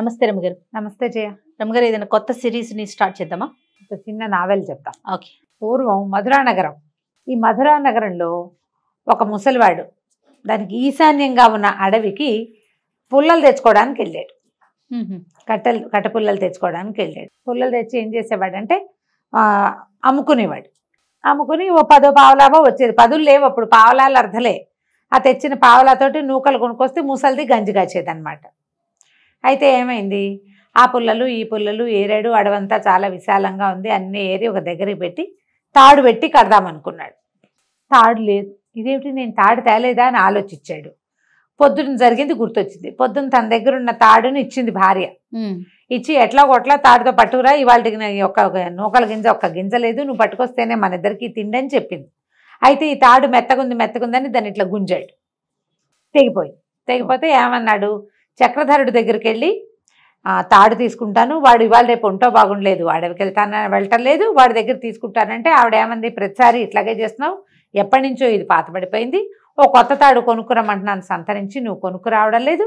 నమస్తే రమగారు నమస్తే జయ రమగారు ఏదైనా కొత్త సిరీస్ ని స్టార్ట్ చేద్దామా ఒక చిన్న నావెల్ చెప్తా ఓకే పూర్వం మధురా నగరం ఈ మధురా నగరంలో ఒక ముసలివాడు దానికి ఈశాన్యంగా ఉన్న అడవికి పుల్లలు తెచ్చుకోవడానికి వెళ్ళాడు కట్టెలు కట్ట పుల్లలు తెచ్చుకోవడానికి వెళ్ళాడు పుల్లలు తెచ్చి ఏం చేసేవాడంటే అమ్ముకునేవాడు అమ్ముకుని ఓ పదో పావలాబో వచ్చేది పదులు లేవు అప్పుడు పావలాలు అర్ధలే ఆ తెచ్చిన పావలాతోటి నూకలు కొనుక్కొస్తే ముసలిది గంజి కాచేదనమాట అయితే ఏమైంది ఆ పుల్లలు ఈ పుల్లలు ఏరాడు అడవంతా చాలా విశాలంగా ఉంది అన్నీ ఏరి ఒక దగ్గరికి పెట్టి తాడు పెట్టి కడదామనుకున్నాడు తాడు లేదు ఇదేమిటి నేను తాడు తేలేదా అని ఆలోచించాడు పొద్దున జరిగింది గుర్తొచ్చింది పొద్దున తన దగ్గర ఉన్న తాడుని ఇచ్చింది భార్య ఇచ్చి ఎట్లా కొట్లా తాడుతో పట్టుకురా ఇవాళకి ఒక్క నూకల గింజ ఒక్క గింజ లేదు నువ్వు పట్టుకొస్తేనే మన ఇద్దరికి తిండని చెప్పింది అయితే ఈ తాడు మెత్తగుంది మెత్తగుందని దాన్ని ఇట్లా గుంజాడు తెగిపోయి తెగిపోతే ఏమన్నాడు చక్రధరుడి దగ్గరికి వెళ్ళి తాడు తీసుకుంటాను వాడు ఇవాళ రేపు ఉంటో బాగుండలేదు వాడికి వెళ్తాన వెళ్ళటం లేదు వాడి దగ్గర తీసుకుంటానంటే ఆవిడ ఏమంది ప్రతిసారి ఇట్లాగే చేస్తున్నావు ఎప్పటి నుంచో ఇది పాతబడిపోయింది ఓ కొత్త తాడు కొనుక్కురమ్మంటున్నాను సంతరించి నువ్వు కొనుక్కు రావడం లేదు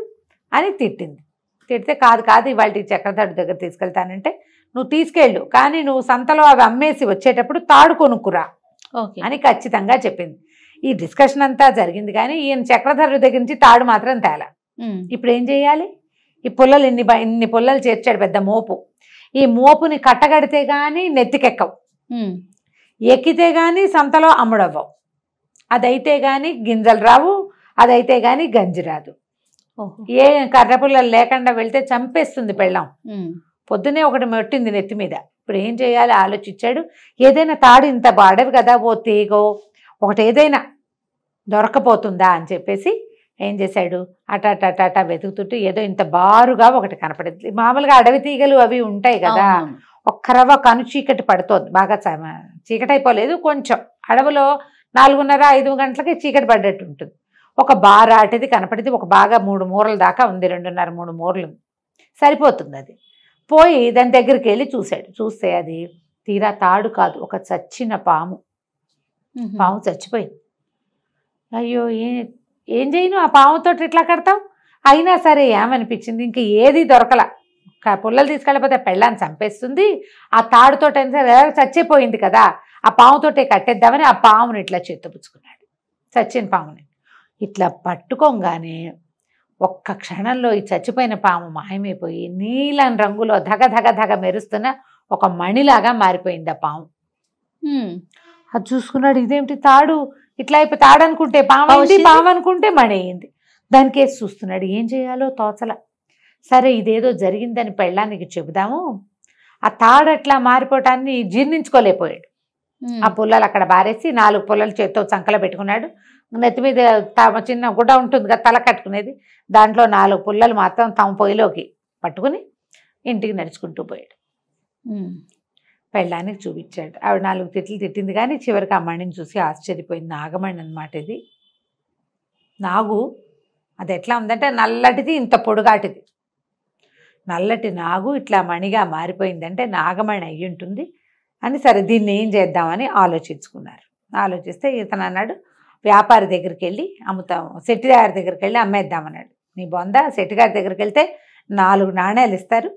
అని తిట్టింది తిడితే కాదు కాదు ఇవాళ చక్రధరుడి దగ్గర తీసుకెళ్తానంటే నువ్వు తీసుకెళ్ళు కానీ నువ్వు సంతలో అవి అమ్మేసి వచ్చేటప్పుడు తాడు కొనుక్కురా అని ఖచ్చితంగా చెప్పింది ఈ డిస్కషన్ అంతా జరిగింది కానీ ఈయన చక్రధరుడి దగ్గర నుంచి తాడు మాత్రం తేలా ఇప్పుడు ఏం చేయాలి ఈ పుల్లలు ఇన్ని ఇన్ని పుల్లలు చేర్చాడు పెద్ద మోపు ఈ మోపుని కట్టగడితే కానీ నెత్తికెక్కవు ఎక్కితే కానీ సంతలో అమ్ముడవ్వవు అదైతే కానీ గింజలు రావు అదైతే కానీ గంజి రాదు ఏ కర్రపుల్లలు లేకుండా వెళ్తే చంపేస్తుంది పెళ్ళం పొద్దునే ఒకటి మెట్టింది నెత్తి మీద ఇప్పుడు ఏం చేయాలి ఆలోచించాడు ఏదైనా తాడు ఇంత బాడవి కదా ఓ తీగో ఒకటి ఏదైనా దొరకపోతుందా అని చెప్పేసి ఏం చేశాడు అటాటాటాటా వెతుకుతుంటే ఏదో ఇంత బారుగా ఒకటి కనపడింది మామూలుగా అడవి తీగలు అవి ఉంటాయి కదా ఒక్కరవ కను చీకటి పడుతోంది బాగా చీకటి అయిపోలేదు కొంచెం అడవిలో నాలుగున్నర ఐదు గంటలకి చీకటి పడ్డట్టు ఉంటుంది ఒక బారాటిది కనపడింది ఒక బాగా మూడు మూరల దాకా ఉంది రెండున్నర మూడు మూరలు సరిపోతుంది అది పోయి దాని దగ్గరికి వెళ్ళి చూశాడు చూస్తే అది తీరా తాడు కాదు ఒక చచ్చిన పాము పాము చచ్చిపోయింది అయ్యో ఏ ఏం చేయను ఆ పాముతో ఇట్లా కడతాం అయినా సరే ఏమనిపించింది ఇంకా ఏది దొరకల పుల్లలు తీసుకెళ్ళకపోతే పెళ్ళాన్ని చంపేస్తుంది ఆ తాడుతో చచ్చిపోయింది కదా ఆ పాముతోటే కట్టేద్దామని ఆ పాముని ఇట్లా చేతపుచ్చుకున్నాడు చచ్చిన పాముని ఇట్లా పట్టుకోగానే ఒక్క క్షణంలో ఈ చచ్చిపోయిన పాము మాయమైపోయి నీలం రంగులో ధగ ధగ ధగ మెరుస్తున్న ఒక మణిలాగా మారిపోయింది ఆ పాము అది చూసుకున్నాడు ఇదేమిటి తాడు ఇట్లా అయిపోయి తాడనుకుంటే పామైంది పామనుకుంటే మడయింది దాని చూస్తున్నాడు ఏం చేయాలో తోచల సరే ఇదేదో జరిగిందని పెళ్ళానికి చెబుదాము ఆ తాడు అట్లా మారిపోవటాన్ని జీర్ణించుకోలేకపోయాడు ఆ పుల్లలు అక్కడ బారేసి నాలుగు పుల్లలు చేత్తో చంకలో పెట్టుకున్నాడు నెత్తి మీద తమ చిన్న గుడ్డ ఉంటుంది కదా తల కట్టుకునేది దాంట్లో నాలుగు పుల్లలు మాత్రం తమ పొయ్యిలోకి పట్టుకుని ఇంటికి నడుచుకుంటూ పోయాడు పెళ్ళానికి చూపించాడు ఆవిడ నాలుగు తిట్లు తిట్టింది కానీ చివరికి అమ్మాయిని చూసి ఆశ్చర్యపోయింది నాగమణి అనమాట ఇది నాగు అది ఎట్లా ఉందంటే నల్లటిది ఇంత పొడుగాటిది నల్లటి నాగు ఇట్లా మణిగా మారిపోయిందంటే నాగమణి అయ్యి ఉంటుంది అని సరే దీన్ని ఏం చేద్దామని ఆలోచించుకున్నారు ఆలోచిస్తే ఇతను అన్నాడు వ్యాపారి దగ్గరికి వెళ్ళి అమ్ముతాము శెట్టిగారి దగ్గరికి వెళ్ళి అమ్మేద్దామన్నాడు నీ బొంద సెట్టిగారి దగ్గరికి వెళ్తే నాలుగు నాణ్యాలు ఇస్తారు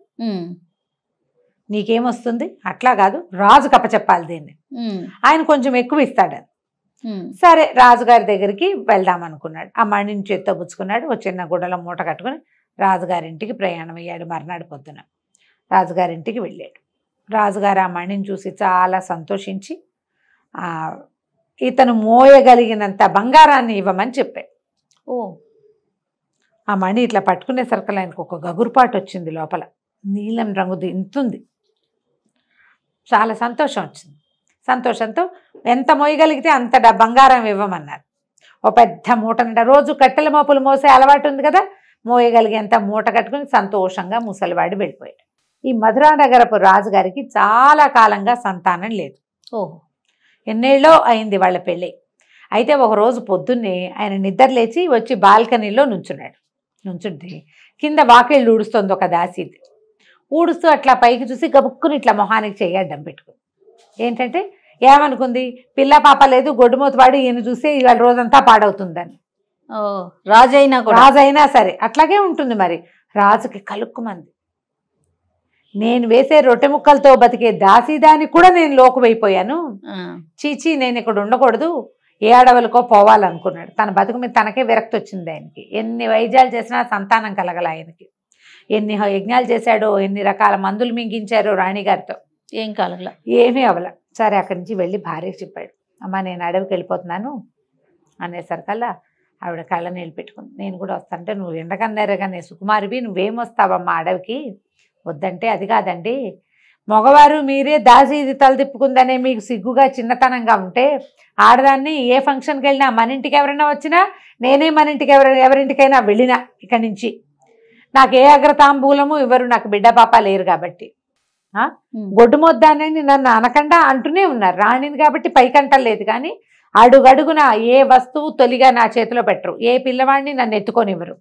నీకేమొస్తుంది అట్లా కాదు రాజు కప్ప చెప్పాలి దీన్ని ఆయన కొంచెం ఎక్కువ ఇస్తాడు సరే రాజుగారి దగ్గరికి వెళ్దాం అనుకున్నాడు ఆ మణిని చేత్తో పుచ్చుకున్నాడు ఒక చిన్న గుడలో మూట కట్టుకుని రాజుగారింటికి ప్రయాణం అయ్యాడు మర్నాడు పొద్దున రాజుగారింటికి వెళ్ళాడు రాజుగారు ఆ మణిని చూసి చాలా సంతోషించి ఇతను మోయగలిగినంత బంగారాన్ని ఇవ్వమని చెప్పాడు ఓ ఆ మణి ఇట్లా పట్టుకునేసరికి ఆయనకు ఒక గగురుపాటు వచ్చింది లోపల నీలం రంగుది ఇంతుంది చాలా సంతోషం వచ్చింది సంతోషంతో ఎంత మోయగలిగితే అంత బంగారం ఇవ్వమన్నారు ఓ పెద్ద మూట రోజు కట్టెల మోపులు మోసే అలవాటు ఉంది కదా మోయగలిగేంత మూట కట్టుకుని సంతోషంగా ముసలివాడి వెళ్ళిపోయాడు ఈ మధురా నగరపు రాజుగారికి చాలా కాలంగా సంతానం లేదు ఓహో ఎన్నేళ్ళో అయింది వాళ్ళ పెళ్ళి అయితే ఒకరోజు పొద్దున్నే ఆయన నిద్ర లేచి వచ్చి బాల్కనీలో నుంచున్నాడు నుంచుంటే కింద వాకిళ్ళు ఊడుస్తుంది ఒక దాసీది ఊడుస్తూ అట్లా పైకి చూసి గబుక్కుని ఇట్లా మొహానికి చేయాలి దమ్ పెట్టుకుని ఏంటంటే ఏమనుకుంది పిల్ల పాప లేదు గొడ్డుమూతపాడు ఈయన చూసి ఇవాళ రోజంతా పాడవుతుందని రాజైనా రాజైనా సరే అట్లాగే ఉంటుంది మరి రాజుకి కలుక్కుమంది నేను వేసే రొట్టె ముక్కలతో బతికే దాసీదానికి కూడా నేను లోకువైపోయాను చీచి నేను ఇక్కడ ఉండకూడదు ఏ అడవులకో పోవాలనుకున్నాడు తన బతుకు మీద తనకే విరక్తి వచ్చింది ఆయనకి ఎన్ని వైద్యాలు చేసినా సంతానం కలగల ఆయనకి ఎన్ని యజ్ఞాలు చేశాడో ఎన్ని రకాల మందులు మింగించారో రాణిగారితో ఏం కాలంలో ఏమీ అవ్వలే సరే అక్కడి నుంచి వెళ్ళి భార్యకు చెప్పాడు అమ్మ నేను అడవికి వెళ్ళిపోతున్నాను అనేసరికల్లా ఆవిడ కళ్ళ నీళ్ళు పెట్టుకుంది నేను కూడా వస్తానంటే నువ్వు ఎండకన్నారుగా నేను సుకుమారివి నువ్వేం వస్తావమ్మా అడవికి వద్దంటే అది కాదండి మగవారు మీరే దాసి ఇది తల తిప్పుకుందనే మీకు సిగ్గుగా చిన్నతనంగా ఉంటే ఆడదాన్ని ఏ ఫంక్షన్కి వెళ్ళినా మన ఇంటికి ఎవరైనా వచ్చినా నేనే మన ఇంటికి ఎవరైనా ఎవరింటికైనా వెళ్ళినా ఇక్కడి నుంచి నాకు ఏ అగ్రతాంబూలము ఇవ్వరు నాకు బిడ్డ పాప లేరు కాబట్టి గొడ్డు మొద్దానని నన్ను అనకుండా అంటూనే ఉన్నారు రాణిని కాబట్టి పైకంటలేదు కానీ అడుగడుగున ఏ వస్తువు తొలిగా నా చేతిలో పెట్టరు ఏ పిల్లవాడిని నన్ను ఎత్తుకొనివ్వరు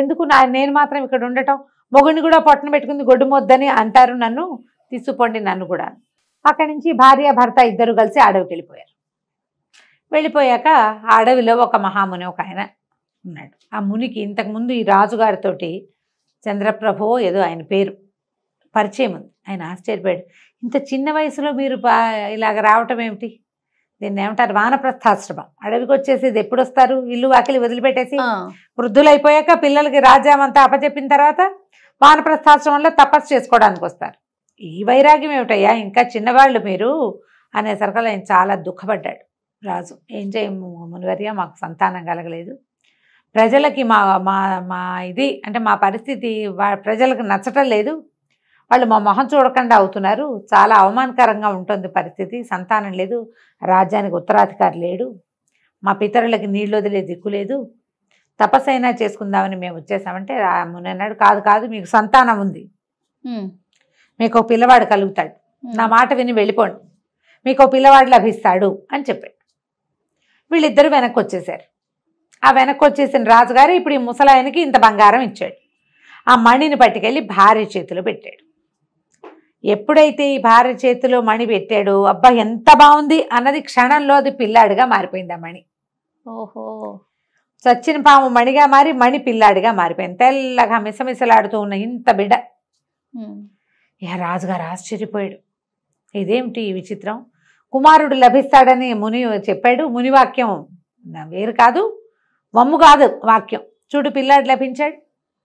ఎందుకు నా నేను మాత్రం ఇక్కడ ఉండటం మొగుడిని కూడా పొట్టను పెట్టుకుంది గొడ్డు మొద్దని అంటారు నన్ను తీసుకుపోండి నన్ను కూడా అక్కడి నుంచి భార్య భర్త ఇద్దరు కలిసి అడవికి వెళ్ళిపోయారు వెళ్ళిపోయాక అడవిలో ఒక మహాముని ఒక ఆయన ఉన్నాడు ఆ మునికి ఇంతకుముందు ఈ రాజుగారితోటి చంద్రప్రభో ఏదో ఆయన పేరు పరిచయం ఉంది ఆయన ఆశ్చర్యపోయాడు ఇంత చిన్న వయసులో మీరు ఇలాగ రావటం ఏమిటి దీన్ని ఏమంటారు వానప్రస్థాశ్రమం అడవికి వచ్చేసి ఎప్పుడు వస్తారు ఇల్లు వాకిలి వదిలిపెట్టేసి వృద్ధులైపోయాక పిల్లలకి రాజ్యామంతా అపజెప్పిన తర్వాత వానప్రస్థాశ్రమంలో తపస్సు చేసుకోవడానికి వస్తారు ఈ వైరాగ్యం ఏమిటయ్యా ఇంకా చిన్నవాళ్ళు మీరు అనేసరికి ఆయన చాలా దుఃఖపడ్డాడు రాజు ఏం చేయము మునివర్య మాకు సంతానం కలగలేదు ప్రజలకి మా మా మా ఇది అంటే మా పరిస్థితి ప్రజలకు నచ్చటం లేదు వాళ్ళు మా మొహం చూడకుండా అవుతున్నారు చాలా అవమానకరంగా ఉంటుంది పరిస్థితి సంతానం లేదు రాజ్యానికి ఉత్తరాధికారి లేడు మా పితరులకి నీళ్ళు వదిలే దిక్కు లేదు తపస్సైనా చేసుకుందామని మేము వచ్చేసామంటే మునన్నాడు కాదు కాదు మీకు సంతానం ఉంది మీకు పిల్లవాడు కలుగుతాడు నా మాట విని వెళ్ళిపోండి మీకు ఒక పిల్లవాడు లభిస్తాడు అని చెప్పాడు వీళ్ళిద్దరూ వెనక్కి వచ్చేసారు ఆ వెనక్కి వచ్చేసిన రాజుగారు ఇప్పుడు ఈ ముసలాయనకి ఇంత బంగారం ఇచ్చాడు ఆ మణిని పట్టుకెళ్ళి భార్య చేతిలో పెట్టాడు ఎప్పుడైతే ఈ భార్య చేతిలో మణి పెట్టాడు అబ్బా ఎంత బాగుంది అన్నది క్షణంలో అది పిల్లాడిగా మారిపోయింది ఆ మణి ఓహో చచ్చిన పాము మణిగా మారి మణి పిల్లాడిగా మారిపోయింది తెల్లగా మిసమిసలాడుతూ ఉన్న ఇంత బిడ్డ ఇక రాజుగారు ఆశ్చర్యపోయాడు ఇదేమిటి ఈ విచిత్రం కుమారుడు లభిస్తాడని ముని చెప్పాడు మునివాక్యం వేరు కాదు వమ్ము కాదు వాక్యం చూడు పిల్లాడు లభించాడు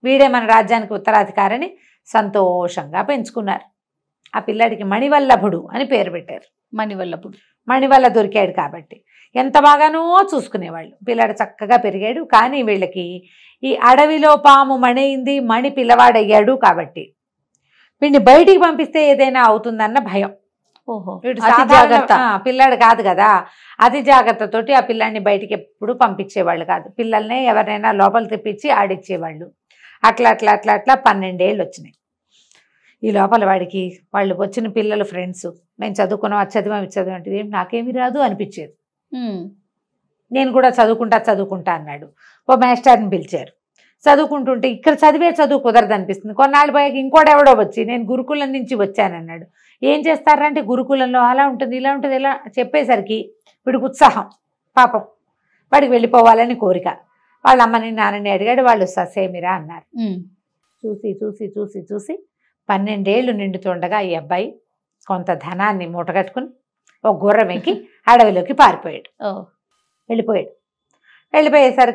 వీడే మన రాజ్యానికి ఉత్తరాధికారిని సంతోషంగా పెంచుకున్నారు ఆ పిల్లాడికి మణివల్లభుడు అని పేరు పెట్టారు మణివల్లభుడు మణివల్ల దొరికాడు కాబట్టి ఎంత బాగానో చూసుకునేవాళ్ళు పిల్లాడు చక్కగా పెరిగాడు కానీ వీళ్ళకి ఈ అడవిలో పాము మణయింది మణి పిల్లవాడయ్యాడు కాబట్టి వీడిని బయటికి పంపిస్తే ఏదైనా అవుతుందన్న భయం అతి జాగ్రత్త పిల్లాడు కాదు కదా అతి జాగ్రత్తతోటి ఆ పిల్లాడిని బయటికి ఎప్పుడు పంపించేవాళ్ళు కాదు పిల్లల్ని ఎవరినైనా లోపల తెప్పించి ఆడిచ్చేవాళ్ళు అట్లా అట్లా అట్లా అట్లా పన్నెండేళ్ళు వచ్చినాయి ఈ లోపల వాడికి వాళ్ళు వచ్చిన పిల్లలు ఫ్రెండ్స్ మేము చదువుకున్నాం అది చదివాం ఇది అంటే ఏం నాకేమి రాదు అనిపించేది నేను కూడా చదువుకుంటా చదువుకుంటా అన్నాడు ఓ మాస్టర్ని పిలిచారు చదువుకుంటుంటే ఇక్కడ చదివే చదువు కుదరదు అనిపిస్తుంది కొన్నాళ్ళు పోయాక ఇంకోటి ఎవడో వచ్చి నేను గురుకులం నుంచి వచ్చానన్నాడు ఏం చేస్తారంటే గురుకులంలో అలా ఉంటుంది ఇలా ఉంటుంది ఇలా చెప్పేసరికి వీడికి ఉత్సాహం పాపం వాడికి వెళ్ళిపోవాలని కోరిక వాళ్ళ అమ్మని నాన్నని అడిగాడు వాళ్ళు ససేమిరా అన్నారు చూసి చూసి చూసి చూసి పన్నెండేళ్ళు నిండుతుండగా ఈ అబ్బాయి కొంత ధనాన్ని మూటగట్టుకుని ఒక గుర్రం ఎక్కి అడవిలోకి పారిపోయాడు వెళ్ళిపోయాడు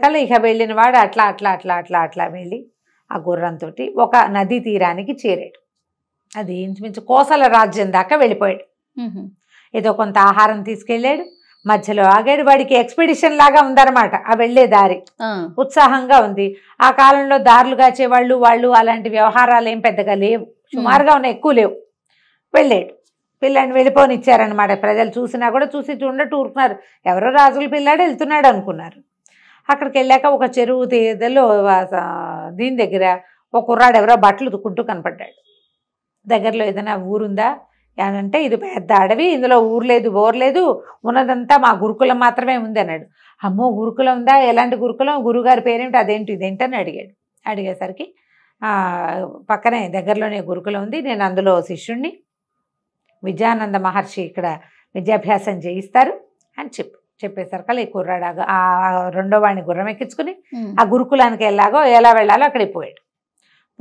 అలా ఇక వెళ్ళిన వాడు అట్లా అట్లా అట్లా అట్లా అట్లా వెళ్ళి ఆ గుర్రంతో ఒక నదీ తీరానికి చేరాడు అది ఇంచుమించు కోసల రాజ్యం దాకా వెళ్ళిపోయాడు ఏదో కొంత ఆహారం తీసుకెళ్ళాడు మధ్యలో ఆగాడు వాడికి ఎక్స్పెడిషన్ లాగా ఉందన్నమాట ఆ వెళ్లే దారి ఉత్సాహంగా ఉంది ఆ కాలంలో దారులు కాచేవాళ్ళు వాళ్ళు అలాంటి వ్యవహారాలు ఏం పెద్దగా లేవు సుమారుగా ఉన్న ఎక్కువ లేవు వెళ్ళాడు పిల్లని వెళ్ళిపోనిచ్చారనమాట ప్రజలు చూసినా కూడా చూసి చూడ టూరుకున్నారు ఎవరో రాజుల పిల్లాడు వెళ్తున్నాడు అనుకున్నారు అక్కడికి వెళ్ళాక ఒక చెరువు తీదలో దీని దగ్గర ఒక కుర్రాడు ఎవరో బట్టలు దుక్కుంటూ కనపడ్డాడు దగ్గరలో ఏదైనా ఊరుందా అంటే ఇది పెద్ద అడవి ఇందులో ఊరు లేదు బోర్ లేదు ఉన్నదంతా మా గురుకులం మాత్రమే ఉంది అన్నాడు అమ్మో గురుకులం ఉందా ఎలాంటి గురుకులం గురుగారి పేరేమిటి అదేంటి ఇదేంటని అడిగాడు అడిగేసరికి పక్కనే దగ్గరలోనే గురుకులం ఉంది నేను అందులో శిష్యుణ్ణి విజయానంద మహర్షి ఇక్కడ విద్యాభ్యాసం చేయిస్తారు అని చెప్పు చెప్పేసరికి ఈ కుర్రాడు ఆ రెండో వాడిని గుర్రం ఎక్కించుకుని ఆ గురుకులానికి ఎలాగో ఎలా వెళ్ళాలో అక్కడ పోయాడు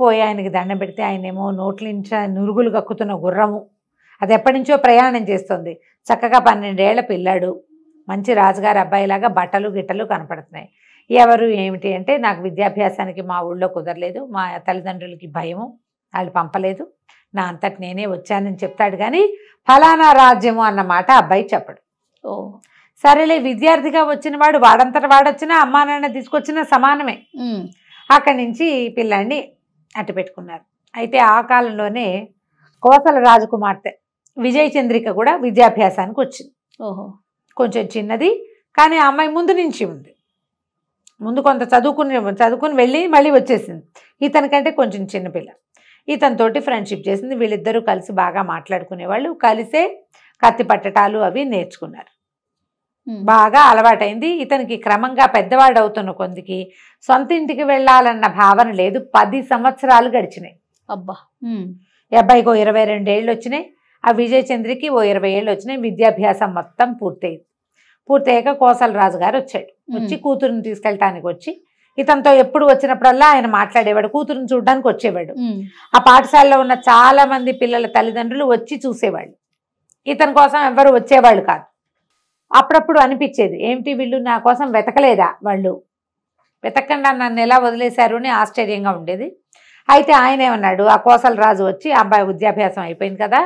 పోయి ఆయనకి దండం పెడితే ఆయనేమో నుంచి నురుగులు కక్కుతున్న గుర్రము అది ఎప్పటి నుంచో ప్రయాణం చేస్తుంది చక్కగా పన్నెండేళ్ల పిల్లాడు మంచి రాజుగారి అబ్బాయిలాగా బట్టలు గిట్టలు కనపడుతున్నాయి ఎవరు ఏమిటి అంటే నాకు విద్యాభ్యాసానికి మా ఊళ్ళో కుదరలేదు మా తల్లిదండ్రులకి భయము వాళ్ళు పంపలేదు నా అంతటి నేనే వచ్చానని చెప్తాడు కానీ ఫలానా రాజ్యము అన్నమాట అబ్బాయి చెప్పడు ఓ సరేలే విద్యార్థిగా వచ్చిన వాడు వాడంతట వాడొచ్చినా అమ్మా నాన్న తీసుకొచ్చినా సమానమే అక్కడి నుంచి పిల్లాన్ని అట్టు పెట్టుకున్నారు అయితే ఆ కాలంలోనే కోసల రాజకుమార్తె విజయ చంద్రిక కూడా విద్యాభ్యాసానికి వచ్చింది ఓహో కొంచెం చిన్నది కానీ ఆ అమ్మాయి ముందు నుంచి ఉంది ముందు కొంత చదువుకుని చదువుకుని వెళ్ళి మళ్ళీ వచ్చేసింది ఇతనికంటే కొంచెం చిన్నపిల్ల ఇతనితోటి ఫ్రెండ్షిప్ చేసింది వీళ్ళిద్దరూ కలిసి బాగా మాట్లాడుకునేవాళ్ళు కలిసే కత్తి పట్టటాలు అవి నేర్చుకున్నారు బాగా అలవాటైంది ఇతనికి క్రమంగా పెద్దవాడు అవుతున్న కొందికి సొంత ఇంటికి వెళ్ళాలన్న భావన లేదు పది సంవత్సరాలు గడిచినాయి అబ్బా అబ్బాయికి ఓ ఇరవై రెండేళ్ళు వచ్చినాయి ఆ చంద్రికి ఓ ఇరవై ఏళ్ళు వచ్చినాయి విద్యాభ్యాసం మొత్తం పూర్తయింది పూర్తయ్యాక కోసల రాజు గారు వచ్చాడు వచ్చి కూతురుని తీసుకెళ్ళటానికి వచ్చి ఇతనితో ఎప్పుడు వచ్చినప్పుడల్లా ఆయన మాట్లాడేవాడు కూతురుని చూడడానికి వచ్చేవాడు ఆ పాఠశాలలో ఉన్న చాలా మంది పిల్లల తల్లిదండ్రులు వచ్చి చూసేవాళ్ళు ఇతని కోసం ఎవరు వచ్చేవాళ్ళు కాదు అప్పుడప్పుడు అనిపించేది ఏమిటి వీళ్ళు నా కోసం వెతకలేదా వాళ్ళు వెతకండా నన్ను ఎలా వదిలేశారు అని ఆశ్చర్యంగా ఉండేది అయితే ఆయన ఏమన్నాడు ఆ కోసల రాజు వచ్చి అబ్బాయి విద్యాభ్యాసం అయిపోయింది కదా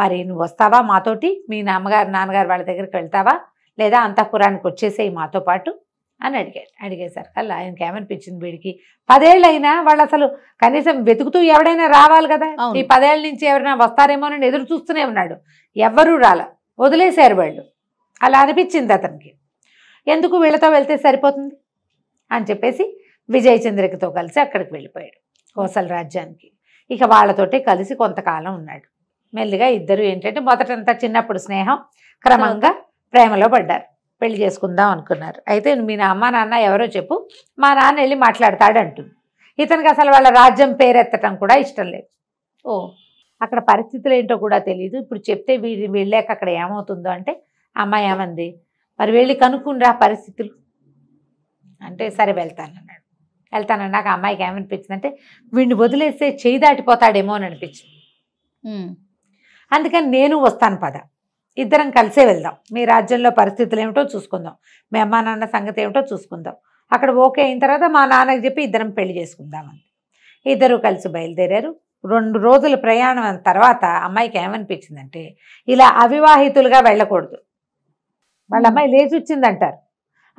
మరి నువ్వు వస్తావా మాతోటి మీ నాన్నగారు నాన్నగారు వాళ్ళ దగ్గరికి వెళ్తావా లేదా అంతఃపురానికి వచ్చేసేయి మాతో పాటు అని అడిగాడు అడిగేశారు అలా ఆయనకి ఏమనిపించింది వీడికి పదేళ్ళైనా వాళ్ళు అసలు కనీసం వెతుకుతూ ఎవడైనా రావాలి కదా ఈ పదేళ్ళ నుంచి ఎవరైనా వస్తారేమో అని ఎదురు చూస్తూనే ఉన్నాడు ఎవ్వరూ రాల వదిలేశారు వాళ్ళు అలా అనిపించింది అతనికి ఎందుకు వీళ్ళతో వెళ్తే సరిపోతుంది అని చెప్పేసి విజయ చంద్రికతో కలిసి అక్కడికి వెళ్ళిపోయాడు కోసల రాజ్యానికి ఇక వాళ్ళతోటే కలిసి కొంతకాలం ఉన్నాడు మెల్లిగా ఇద్దరు ఏంటంటే మొదటంతా చిన్నప్పుడు స్నేహం క్రమంగా ప్రేమలో పడ్డారు పెళ్లి చేసుకుందాం అనుకున్నారు అయితే మీ అమ్మ నాన్న ఎవరో చెప్పు మా నాన్న వెళ్ళి మాట్లాడతాడు అంటుంది ఇతనికి అసలు వాళ్ళ రాజ్యం పేరెత్తటం కూడా ఇష్టం లేదు ఓ అక్కడ పరిస్థితులు ఏంటో కూడా తెలియదు ఇప్పుడు చెప్తే వీళ్ళు వెళ్ళాక అక్కడ ఏమవుతుందో అంటే అమ్మాయి ఏమంది మరి వెళ్ళి కనుక్కుండా పరిస్థితులు అంటే సరే వెళ్తానన్నాడు వెళ్తానన్నా నాకు అమ్మాయికి ఏమనిపించింది అంటే వీడిని వదిలేస్తే చేయి దాటిపోతాడేమో అని అనిపించింది అందుకని నేను వస్తాను పద ఇద్దరం కలిసే వెళ్దాం మీ రాజ్యంలో పరిస్థితులు ఏమిటో చూసుకుందాం మీ అమ్మా నాన్న సంగతి ఏమిటో చూసుకుందాం అక్కడ ఓకే అయిన తర్వాత మా నాన్నకి చెప్పి ఇద్దరం పెళ్లి చేసుకుందామని ఇద్దరు కలిసి బయలుదేరారు రెండు రోజుల ప్రయాణం తర్వాత అమ్మాయికి ఏమనిపించిందంటే ఇలా అవివాహితులుగా వెళ్ళకూడదు వాళ్ళ అమ్మాయి లేచి వచ్చింది అంటారు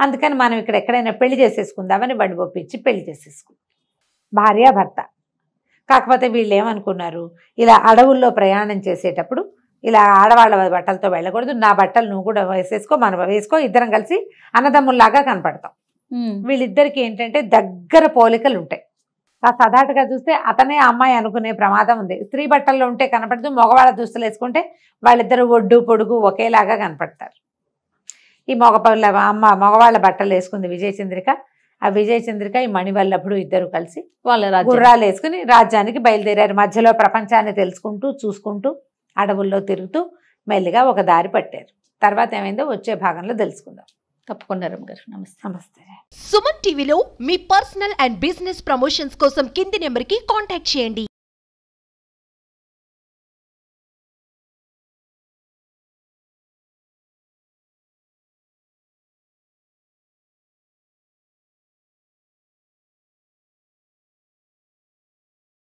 అందుకని మనం ఇక్కడ ఎక్కడైనా పెళ్లి చేసేసుకుందామని బండి పంపించి పెళ్లి చేసేసుకు భార్య భర్త కాకపోతే వీళ్ళు ఏమనుకున్నారు ఇలా అడవుల్లో ప్రయాణం చేసేటప్పుడు ఇలా ఆడవాళ్ళ బట్టలతో వెళ్ళకూడదు నా బట్టలు నువ్వు కూడా వేసేసుకో మనం వేసుకో ఇద్దరం కలిసి అన్నదమ్ముల్లాగా కనపడతాం వీళ్ళిద్దరికి ఏంటంటే దగ్గర పోలికలు ఉంటాయి ఆ సదాటుగా చూస్తే అతనే అమ్మాయి అనుకునే ప్రమాదం ఉంది స్త్రీ బట్టల్లో ఉంటే కనపడదు మగవాళ్ళ దుస్తులు వేసుకుంటే వాళ్ళిద్దరు ఒడ్డు పొడుగు ఒకేలాగా కనపడతారు ఈ మగపల్ల అమ్మ మగవాళ్ళ బట్టలు వేసుకుంది విజయచంద్రిక ఆ విజయచంద్రిక ఈ మణివల్లప్పుడు ఇద్దరు కలిసి వాళ్ళ గుర్రాలు వేసుకుని రాజ్యానికి బయలుదేరారు మధ్యలో ప్రపంచాన్ని తెలుసుకుంటూ చూసుకుంటూ అడవుల్లో తిరుగుతూ మెల్లిగా ఒక దారి పట్టారు తర్వాత ఏమైందో వచ్చే భాగంలో తెలుసుకుందాం గారు నమస్తే సుమన్ టీవీలో మీ పర్సనల్ అండ్ బిజినెస్ ప్రమోషన్స్ కోసం కింది నెంబర్ కి కాంటాక్ట్ చేయండి